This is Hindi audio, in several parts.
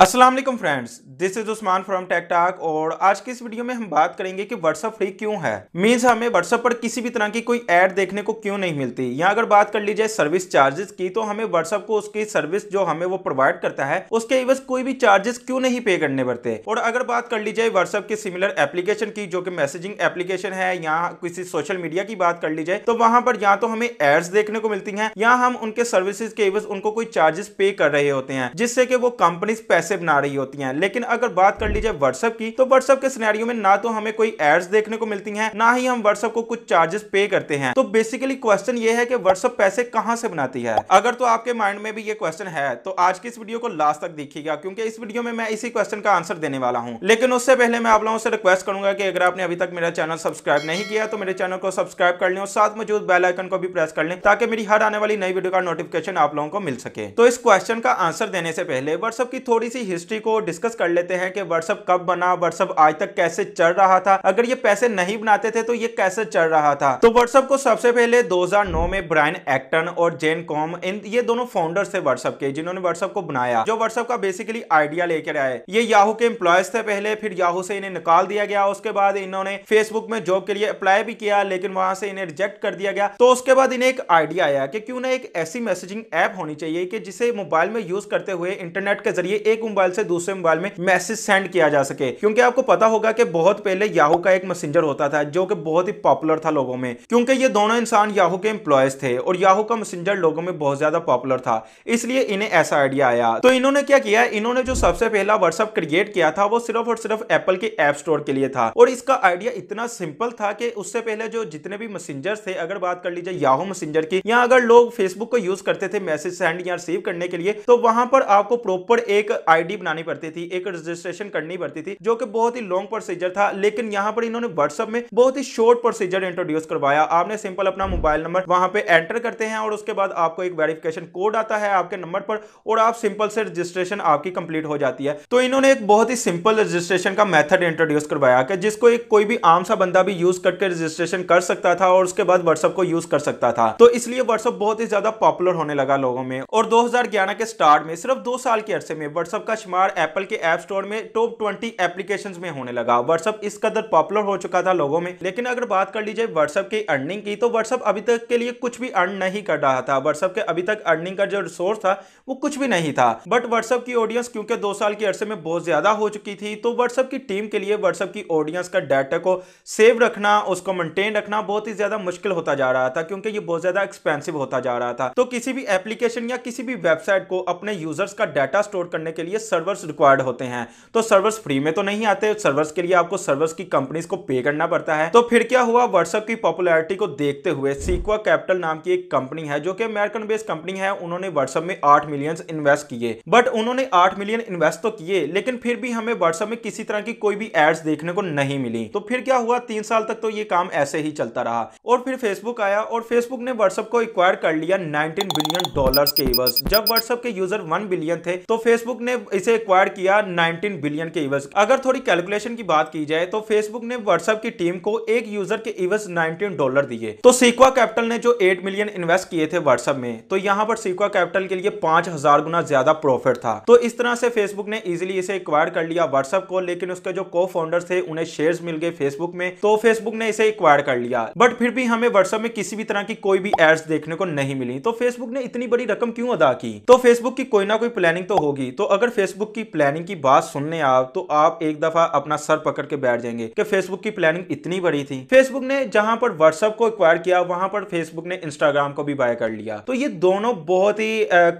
Aslam friends this is Usman from TechTalk और आज की इस वीडियो में हम बात करेंगे कि व्हाट्सअप फ्री क्यों है मीन्स हमें व्हाट्सअप पर किसी भी तरह की कोई एड देखने को क्यों नहीं मिलती या अगर बात कर ली जाए सर्विस चार्जेस की तो हमें व्हाट्सअप को उसकी सर्विस जो हमें वो प्रोवाइड करता है उसके इवज कोई भी चार्जेस क्यों नहीं पे करने पड़ते और अगर बात कर ली जाए व्हाट्सअप की सिमिलर एप्लीकेशन की जो कि मैसेजिंग एप्लीकेशन है या किसी सोशल मीडिया की बात कर ली जाए तो वहां पर या तो हमें एड्स देखने को मिलती है या हम उनके सर्विसेज के इवज उनको कोई चार्जेस पे कर रहे होते हैं जिससे कि वो कंपनीज पैसे ऐसे बना रही होती हैं लेकिन अगर बात कर लीजिए व्हाट्सएप की तो व्हाट्सएप के सिनेरियो में ना तो हमें कोई एड्स देखने को मिलती हैं ना ही हम व्हाट्सएप को कुछ चार्जेस पे करते हैं तो बेसिकली क्वेश्चन ये है कि व्हाट्सएप पैसे कहाँ से बनाती है अगर तो आपके माइंड में भी ये क्वेश्चन है तो आज की इस वीडियो को लास्ट तक देखिएगा क्योंकि इस वीडियो में मैं इसी क्वेश्चन का आंसर देने वाला हूँ लेकिन उससे पहले मैं आप लोगों से रिक्वेस्ट करूंगा कि अगर आपने अभी तक मेरा चैनल सब्सक्राइब नहीं किया तो मेरे चैनल को सब्सक्राइब कर लें और साथ मौजूद बेल आइकन को भी प्रेस कर लें ताकि मेरी हर आने वाली नई वीडियो का नोटिफिकेशन आप लोगों को मिल सके तो इस क्वेश्चन का आंसर देने से पहले व्हाट्सएप की थोड़ी सी हिस्ट्री को डिस्कस कर लेते हैं कि व्हाट्सअप कब बना व्हाट्सअप आज तक कैसे चल रहा था अगर ये पैसे नहीं बनाते थे तो ये कैसे चल रहा था तो व्हाट्सअप को सबसे पहले 2009 में ब्रायन एक्टन और जेन कॉम इन ये दोनों फाउंडर्स थे व्हाट्सअप के जिन्होंने व्हाट्सअप को बनाया जो व्हाट्सअप का बेसिकली आइडिया लेकर आए ये याहू के एम्प्लॉयज थे पहले फिर याहू से इन्हें निकाल दिया गया उसके बाद इन्होंने फेसबुक में जॉब के लिए अप्लाई भी किया लेकिन वहां से इन्हें रिजेक्ट कर दिया गया तो उसके बाद इन्हें एक आइडिया आया कि क्यों ना एक ऐसी मैसेजिंग ऐप होनी चाहिए कि जिसे मोबाइल में यूज करते हुए इंटरनेट के जरिए एक मोबाइल से दूसरे मोबाइल में मैसेज सेंड किया जा सके क्योंकि आपको पता होगा कि बहुत पहले याहू का एक मैसेंजर होता था जो कि बहुत ही पॉपुलर था लोगों में क्योंकि ये दोनों इंसान याहू के एम्प्लॉयज थे और याहू का मैसेंजर लोगों में बहुत ज्यादा पॉपुलर था इसलिए इन्हें ऐसा आइडिया आया तो इन्होंने क्या किया इन्होंने जो सबसे पहला व्हाट्सअप क्रिएट किया था वो सिर्फ और सिर्फ एप्पल के एप स्टोर के लिए था और इसका आइडिया इतना सिंपल था कि उससे पहले जो जितने भी मैसेंजर थे अगर बात कर लीजिए याहू मैसेंजर की या अगर लोग फेसबुक को यूज करते थे मैसेज सेंड या रिसीव करने के लिए तो वहां पर आपको प्रॉपर एक आईडी बनानी पड़ती थी एक रजिस्ट्रेशन करनी पड़ती थी जो कि बहुत ही लॉन्ग प्रोसीजर था लेकिन यहाँ पर इन्होंने व्हाट्सअप में बहुत ही शॉर्ट प्रोसीजर इंट्रोड्यूस करवाया आपने सिंपल अपना मोबाइल नंबर वहां पे एंटर करते हैं और उसके बाद आपको एक वेरिफिकेशन कोड आता है आपके नंबर पर और आप सिंपल से रजिस्ट्रेशन आपकी कंप्लीट हो जाती है तो इन्होंने एक बहुत ही सिंपल रजिस्ट्रेशन का मेथड इंट्रोड्यूस करवाया कि जिसको एक कोई भी आम सा बंदा भी यूज करके रजिस्ट्रेशन कर सकता था और उसके बाद व्हाट्सअप को यूज कर सकता था तो इसलिए व्हाट्सअप बहुत ही ज्यादा पॉपुलर होने लगा लोगों में और दो के स्टार्ट में सिर्फ दो साल के अरसे में व्हाट्सअप का शुमार एप्पल के ऐप स्टोर में टॉप ट्वेंटी एप्लीकेशन में होने लगा व्हाट्सअप इस कदर पॉपुलर हो चुका था लोगों में लेकिन अगर बात कर लीजिए व्हाट्सअप की अर्निंग की तो व्हाट्सअप अभी तक के लिए कुछ भी अर्न नहीं कर रहा था व्हाट्सअप के अभी तक अर्निंग का जो रिसोर्स था वो कुछ भी नहीं था बट व्हाट्सअप की ऑडियंस क्योंकि दो साल के अरसे में बहुत ज्यादा हो चुकी थी तो व्हाट्सअप की टीम के लिए व्हाट्सअप की ऑडियंस का डाटा को सेव रखना उसको मेंटेन रखना बहुत ही ज्यादा मुश्किल होता जा रहा था क्योंकि ये बहुत ज्यादा एक्सपेंसिव होता जा रहा था तो किसी भी एप्लीकेशन या किसी भी वेबसाइट को अपने यूजर्स का डाटा स्टोर करने के लिए लिए सर्वर्स रिक्वायर्ड होते हैं तो सर्वर्स फ्री में तो नहीं आते सर्वर्स के लिए आपको सर्वर्स की कंपनीज को पे करना पड़ता है तो फिर क्या हुआ व्हाट्सएप की पॉपुलरिटी को देखते हुए सीक्वा कैपिटल नाम की एक कंपनी है जो कि अमेरिकन बेस्ड कंपनी है उन्होंने व्हाट्सएप में आठ मिलियन इन्वेस्ट किए बट उन्होंने आठ मिलियन इन्वेस्ट तो किए लेकिन फिर भी हमें व्हाट्सएप में किसी तरह की कोई भी एड्स देखने को नहीं मिली तो फिर क्या हुआ तीन साल तक तो ये काम ऐसे ही चलता रहा और फिर फेसबुक आया और फेसबुक ने व्हाट्सएप को एक्वायर कर लिया 19 बिलियन डॉलर्स के इवज जब व्हाट्सएप के यूजर 1 बिलियन थे तो फेसबुक ने इसे एक्वायर किया 19 बिलियन के इवज e अगर थोड़ी कैलकुलेशन की बात की जाए तो फेसबुक ने व्हाट्सएप की टीम को एक यूजर के इवज 19 डॉलर दिए तो सीक्वा कैपिटल ने जो 8 मिलियन इन्वेस्ट किए थे व्हाट्सएप में तो यहाँ पर सीक्वा कैपिटल के लिए पांच हजार गुना ज्यादा प्रॉफिट था तो इस तरह से फेसबुक ने इजिली इसे एक्वायर कर लिया व्हाट्सएप को लेकिन उसके जो को फाउंडर थे उन्हें शेयर मिल गए फेसबुक में तो फेसबुक ने इसे एक्वायर कर लिया बट फिर भी हमें व्हाट्सएप में किसी भी तरह की कोई भी एड्स देखने को नहीं मिली तो फेसबुक ने इतनी बड़ी रकम क्यों अदा की तो फेसबुक की कोई ना कोई प्लानिंग तो होगी तो अगर अगर फेसबुक की प्लानिंग की बात सुनने आप तो आप एक दफा अपना सर पकड़ के बैठ जाएंगे कि फेसबुक की प्लानिंग इतनी बड़ी थी फेसबुक ने जहां पर व्हाट्सएप को एक्वायर किया वहां पर फेसबुक ने इंस्टाग्राम को भी बाय कर लिया तो ये दोनों बहुत ही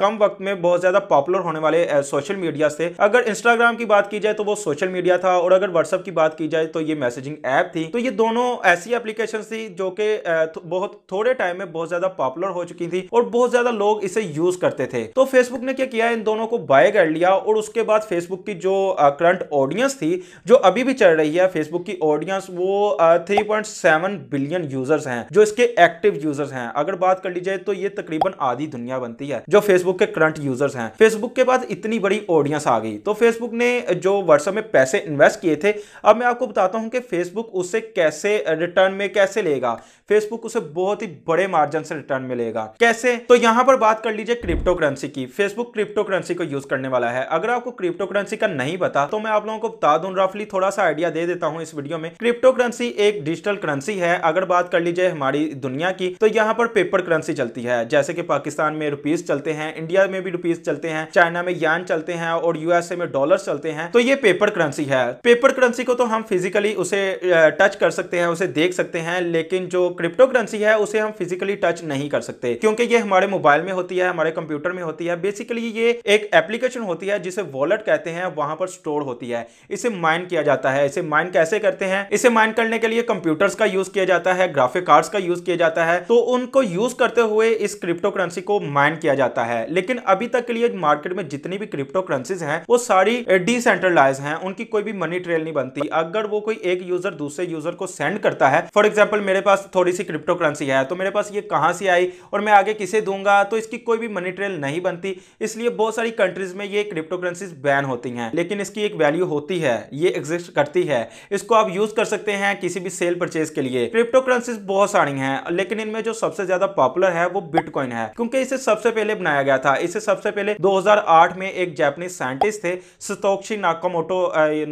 कम वक्त में बहुत ज्यादा पॉपुलर होने वाले सोशल मीडिया थे अगर इंस्टाग्राम की बात की जाए तो वो सोशल मीडिया था और अगर व्हाट्सएप की बात की जाए तो ये मैसेजिंग ऐप थी तो ये दोनों ऐसी एप्लीकेशन थी जो कि बहुत थोड़े टाइम में बहुत ज्यादा पॉपुलर हो चुकी थी और बहुत ज्यादा लोग इसे यूज करते थे तो फेसबुक ने क्या किया इन दोनों को बाय कर लिया और उसके बाद फेसबुक की जो करंट ऑडियंस थी जो अभी भी चल रही है फेसबुक की ऑडियंस वो three point seven billion users हैं जो इसके एक्टिव यूजर्स हैं अगर बात कर ली जाए तो ये तकरीबन आधी दुनिया बनती है जो फेसबुक के करंट यूजर्स हैं फेसबुक के बाद इतनी बड़ी ऑडियंस आ गई तो फेसबुक ने जो व्हाट्सएप में पैसे इन्वेस्ट किए थे अब मैं आपको बताता हूँ कि फेसबुक उसे कैसे रिटर्न में कैसे लेगा फेसबुक उसे बहुत ही बड़े मार्जिन से रिटर्न मिलेगा कैसे तो यहां पर बात कर लीजिए क्रिप्टो करेंसी की फेसबुक क्रिप्टो करेंसी को यूज करने वाला है है अगर आपको क्रिप्टो करेंसी का नहीं पता तो मैं आप लोगों को बता दूं रफली थोड़ा सा आइडिया दे देता हूं इस वीडियो में क्रिप्टो करेंसी एक डिजिटल करेंसी है अगर बात कर लीजिए हमारी दुनिया की तो यहाँ पर पेपर करेंसी चलती है जैसे कि पाकिस्तान में रुपीज चलते हैं इंडिया में भी रुपीज चलते हैं चाइना में यान चलते हैं और यूएसए में डॉलर चलते हैं तो ये पेपर करेंसी है पेपर करेंसी को तो हम फिजिकली उसे टच कर सकते हैं उसे देख सकते हैं लेकिन जो क्रिप्टो करेंसी है उसे हम फिजिकली टच नहीं कर सकते क्योंकि ये हमारे मोबाइल में होती है हमारे कंप्यूटर में होती है बेसिकली ये एक एप्लीकेशन होती है या जिसे वॉलेट कहते हैं वहां पर स्टोर होती है इसे माइन किया जाता है इसे माइन कैसे करते हैं इसे माइन करने के लिए कंप्यूटर्स का यूज किया जाता है ग्राफिक कार्ड्स का यूज किया जाता है तो उनको यूज करते हुए इस क्रिप्टो करेंसी को माइन किया जाता है लेकिन अभी तक के लिए मार्केट में जितनी भी क्रिप्टो करेंसीज हैं वो सारी डिसेंट्रलाइज हैं उनकी कोई भी मनी ट्रेल नहीं बनती अगर वो कोई एक यूजर दूसरे यूजर को सेंड करता है फॉर एग्जाम्पल मेरे पास थोड़ी सी क्रिप्टो करेंसी है तो मेरे पास ये कहां से आई और मैं आगे किसे दूंगा तो इसकी कोई भी मनी ट्रेल नहीं बनती इसलिए बहुत सारी कंट्रीज में ये क्रिप्टो क्रिप्टो करेंसी बैन होती हैं लेकिन इसकी एक वैल्यू होती है ये एग्जिस्ट करती है इसको आप यूज कर सकते हैं किसी भी सेल परचेज के लिए क्रिप्टो करेंसी बहुत सारी हैं लेकिन इनमें जो सबसे ज्यादा पॉपुलर है वो बिटकॉइन है क्योंकि इसे सबसे पहले बनाया गया था इसे सबसे पहले दो में एक जैपनीज साइंटिस्ट थे सतोक्षी नाकोमोटो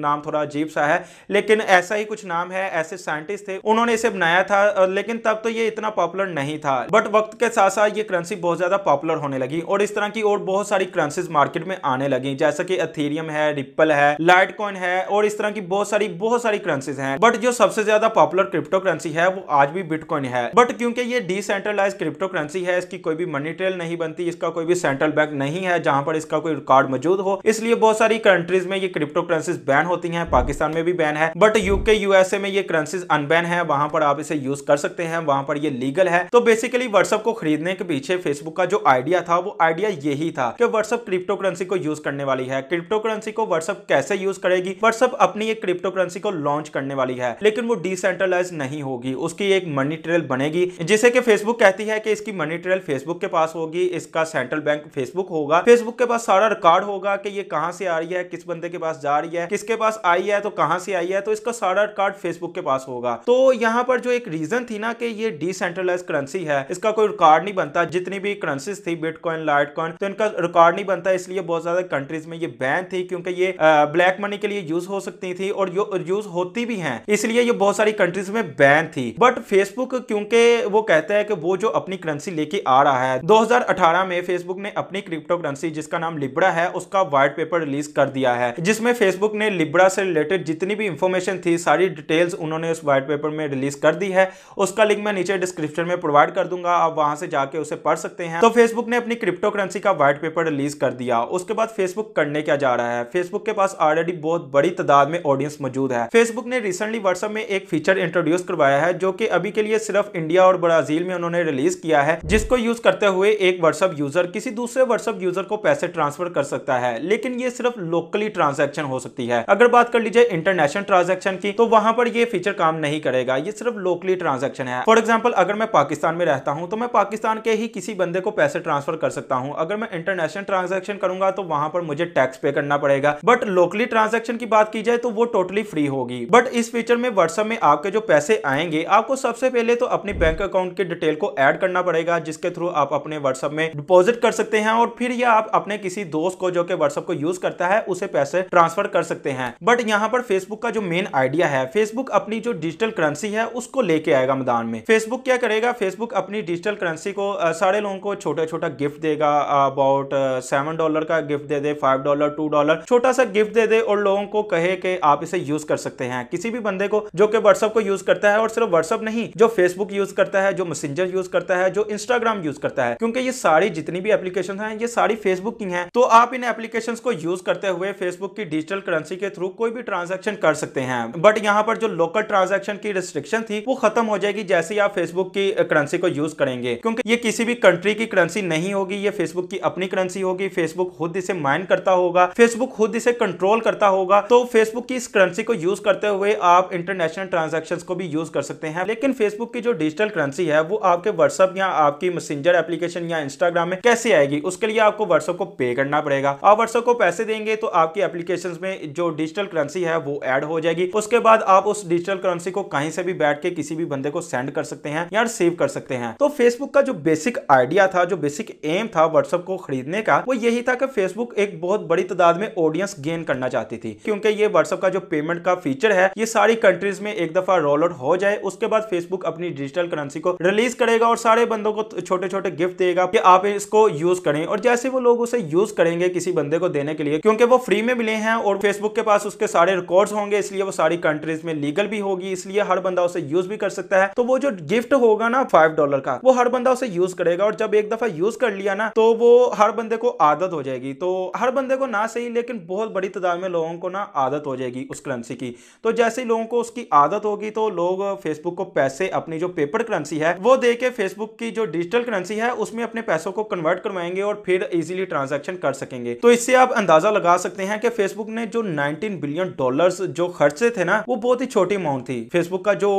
नाम थोड़ा अजीब सा है लेकिन ऐसा ही कुछ नाम है ऐसे साइंटिस्ट थे उन्होंने इसे बनाया था लेकिन तब तो ये इतना पॉपुलर नहीं था बट वक्त के साथ साथ ये करेंसी बहुत ज्यादा पॉपुलर होने लगी और इस तरह की और बहुत सारी करेंसी मार्केट में आने लगी लगे जैसे कि अथेरियम है रिपल है लाइट कॉइन है और इस तरह की बहुत सारी बहुत सारी करेंसीज हैं बट जो सबसे ज्यादा पॉपुलर क्रिप्टो करेंसी है वो आज भी बिटकॉइन है बट क्योंकि ये डिसेंट्रलाइज क्रिप्टो करेंसी है इसकी कोई भी मनी ट्रेल नहीं बनती इसका कोई भी सेंट्रल बैंक नहीं है जहां पर इसका कोई रिकॉर्ड मौजूद हो इसलिए बहुत सारी कंट्रीज में ये क्रिप्टो करेंसीज बैन होती है पाकिस्तान में भी बैन है बट यूके यूएसए में ये करेंसीज अनबैन है वहां पर आप इसे यूज कर सकते हैं वहां पर ये लीगल है तो बेसिकली व्हाट्सअप को खरीदने के पीछे फेसबुक का जो आइडिया था वो आइडिया यही था कि व्हाट्सअप क्रिप्टो करेंसी को यूज करने करने वाली है क्रिप्टो करेंसी को व्हाट्सअप कैसे यूज करेगी व्हाट्सअप अपनी एक क्रिप्टो करेंसी को लॉन्च करने वाली है लेकिन वो डिसेंट्रलाइज नहीं होगी उसकी एक मनी ट्रेल बनेगी जिसे कि फेसबुक कहती है कि इसकी मनी ट्रेल फेसबुक के पास होगी इसका सेंट्रल बैंक फेसबुक होगा फेसबुक के पास सारा रिकॉर्ड होगा कि ये कहाँ से आ रही है किस बंदे के पास जा रही है किसके पास आई है तो कहाँ से आई है तो इसका सारा रिकॉर्ड फेसबुक के पास होगा तो यहाँ पर जो एक रीजन थी ना कि ये डिसेंट्रलाइज करेंसी है इसका कोई रिकॉर्ड नहीं बनता जितनी भी करेंसी थी बिटकॉइन लाइटकॉइन तो इनका रिकॉर्ड नहीं बनता इसलिए बहुत ज्यादा कंट्रीज में ये बैन थी क्योंकि ये ब्लैक मनी के लिए यूज हो सकती थी और जो यूज होती भी हैं इसलिए ये बहुत सारी कंट्रीज में बैन थी बट फेसबुक क्योंकि वो कहता है कि वो जो अपनी करेंसी लेके आ रहा है 2018 में फेसबुक ने अपनी क्रिप्टो करेंसी जिसका नाम लिब्रा है उसका व्हाइट पेपर रिलीज कर दिया है जिसमें फेसबुक ने लिब्रा से रिलेटेड जितनी भी इंफॉर्मेशन थी सारी डिटेल्स उन्होंने उस व्हाइट पेपर में रिलीज कर दी है उसका लिंक मैं नीचे डिस्क्रिप्शन में प्रोवाइड कर दूंगा आप वहां से जाके उसे पढ़ सकते हैं तो फेसबुक ने अपनी क्रिप्टो करेंसी का व्हाइट पेपर रिलीज कर दिया उसके बाद फेसबुक फेसबुक करने क्या जा रहा है फेसबुक के पास ऑलरेडी बहुत बड़ी तादाद में ऑडियंस मौजूद है फेसबुक ने रिसेंटली व्हाट्सएप में एक फीचर इंट्रोड्यूस करवाया है जो कि अभी के लिए सिर्फ इंडिया और ब्राजील में उन्होंने रिलीज किया है जिसको यूज करते हुए एक व्हाट्सएप यूजर किसी दूसरे व्हाट्सएप यूजर को पैसे ट्रांसफर कर सकता है लेकिन ये सिर्फ लोकली ट्रांजेक्शन हो सकती है अगर बात कर लीजिए इंटरनेशनल ट्रांजेक्शन की तो वहां पर ये फीचर काम नहीं करेगा ये सिर्फ लोकली ट्रांजेक्शन है फॉर एग्जाम्पल अगर मैं पाकिस्तान में रहता हूँ तो मैं पाकिस्तान के ही किसी बंदे को पैसे ट्रांसफर कर सकता हूँ अगर मैं इंटरनेशनल ट्रांजेक्शन करूंगा तो वहां पर मुझे टैक्स पे करना पड़ेगा बट लोकली ट्रांजेक्शन की बात की जाए तो वो टोटली फ्री होगी बट इस फीचर में व्हाट्सएप में आपके जो पैसे आएंगे आपको सबसे पहले तो अपने बैंक अकाउंट के डिटेल को एड करना पड़ेगा जिसके थ्रू आप अपने व्हाट्सएप में डिपोजिट कर सकते हैं और फिर या आप अपने किसी दोस्त को जो कि व्हाट्सएप को यूज करता है उसे पैसे ट्रांसफर कर सकते हैं बट यहाँ पर फेसबुक का जो मेन आइडिया है फेसबुक अपनी जो डिजिटल करेंसी है उसको लेके आएगा मैदान में फेसबुक क्या करेगा फेसबुक अपनी डिजिटल करेंसी को सारे लोगों को छोटा छोटा गिफ्ट देगा अबाउट सेवन डॉलर का गिफ्ट दे दे फाइव डॉलर टू डॉलर छोटा सा गिफ्ट दे दे और लोगों को कहे कि आप इसे यूज कर सकते हैं किसी भी बंदे को जो कि व्हाट्सअप को यूज करता है और सिर्फ व्हाट्सअप नहीं जो फेसबुक यूज करता है जो मैसेजर यूज करता है जो इंस्टाग्राम यूज करता है क्योंकि ये सारी जितनी भी एप्लीकेशन है ये सारी फेसबुक की है तो आप इन एप्लीकेशन को यूज करते हुए फेसबुक की डिजिटल करेंसी के थ्रू कोई भी ट्रांजेक्शन कर सकते हैं बट यहाँ पर जो लोकल ट्रांजेक्शन की रिस्ट्रिक्शन थी वो खत्म हो जाएगी जैसे ही आप फेसबुक की करेंसी को यूज करेंगे क्योंकि ये किसी भी कंट्री की करेंसी नहीं होगी ये फेसबुक की अपनी करेंसी होगी फेसबुक खुद इसे डिजाइन करता होगा फेसबुक खुद इसे कंट्रोल करता होगा तो फेसबुक की इस करेंसी को यूज करते हुए आप इंटरनेशनल ट्रांजेक्शन को भी यूज कर सकते हैं लेकिन फेसबुक की जो डिजिटल करेंसी है वो आपके व्हाट्सअप या आपकी मैसेंजर एप्लीकेशन या इंस्टाग्राम में कैसे आएगी उसके लिए आपको व्हाट्सअप को पे करना पड़ेगा आप व्हाट्सअप को पैसे देंगे तो आपकी एप्लीकेशन में जो डिजिटल करेंसी है वो एड हो जाएगी उसके बाद आप उस डिजिटल करेंसी को कहीं से भी बैठ के किसी भी बंदे को सेंड कर सकते हैं या सेव कर सकते हैं तो फेसबुक का जो बेसिक आइडिया था जो बेसिक एम था व्हाट्सएप को खरीदने का वो यही था कि फेसबुक एक बहुत बड़ी तादाद में ऑडियंस गेन करना चाहती थी क्योंकि ये व्हाट्सअप का जो पेमेंट का फीचर है ये सारी कंट्रीज में एक दफा रोल आउट हो जाए उसके बाद फेसबुक अपनी डिजिटल करेंसी को रिलीज करेगा और सारे बंदों को छोटे छोटे गिफ्ट देगा कि आप इसको यूज करें और जैसे वो लोग उसे यूज करेंगे किसी बंदे को देने के लिए क्योंकि वो फ्री में मिले हैं और फेसबुक के पास उसके सारे रिकॉर्ड होंगे इसलिए वो सारी कंट्रीज में लीगल भी होगी इसलिए हर बंदा उसे यूज भी कर सकता है तो वो जो गिफ्ट होगा ना फाइव डॉलर का वो हर बंदा उसे यूज करेगा और जब एक दफा यूज कर लिया ना तो वो हर बंदे को आदत हो जाएगी तो हर बंदे को ना सही लेकिन बहुत बड़ी तादाद में लोगों को ना आदत हो जाएगी उस करेंसी की तो जैसे ही लोगों को उसकी आदत होगी तो लोग फेसबुक को पैसे अपनी जो पेपर करेंसी है वो दे के फेसबुक की जो डिजिटल करेंसी है उसमें अपने पैसों को कन्वर्ट करवाएंगे और फिर इजिली ट्रांजेक्शन कर सकेंगे तो इससे आप अंदाजा लगा सकते हैं कि फेसबुक ने जो नाइनटीन बिलियन डॉलर जो खर्चे थे ना वो बहुत ही छोटी अमाउंट थी फेसबुक का जो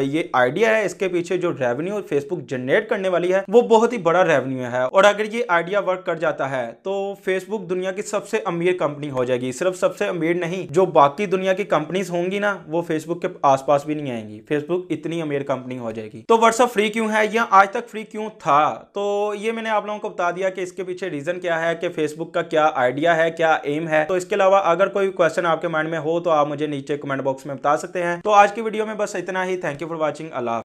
ये आइडिया है इसके पीछे जो रेवेन्यू फेसबुक जनरेट करने वाली है वो बहुत ही बड़ा रेवेन्यू है और अगर ये आइडिया वर्क कर जाता है तो फेसबुक दुनिया दुनिया की सबसे अमीर कंपनी हो जाएगी सिर्फ सबसे अमीर नहीं जो बाकी दुनिया की कंपनीज होंगी ना वो फेसबुक के आसपास भी नहीं आएंगी फेसबुक इतनी अमीर कंपनी हो जाएगी तो व्हाट्सअप फ्री क्यों है या आज तक फ्री क्यों था तो ये मैंने आप लोगों को बता दिया कि इसके पीछे रीजन क्या है कि फेसबुक का क्या आइडिया है क्या एम है तो इसके अलावा अगर कोई क्वेश्चन आपके माइंड में हो तो आप मुझे नीचे कमेंट बॉक्स में बता सकते हैं तो आज की वीडियो में बस इतना ही thank you for watching Allah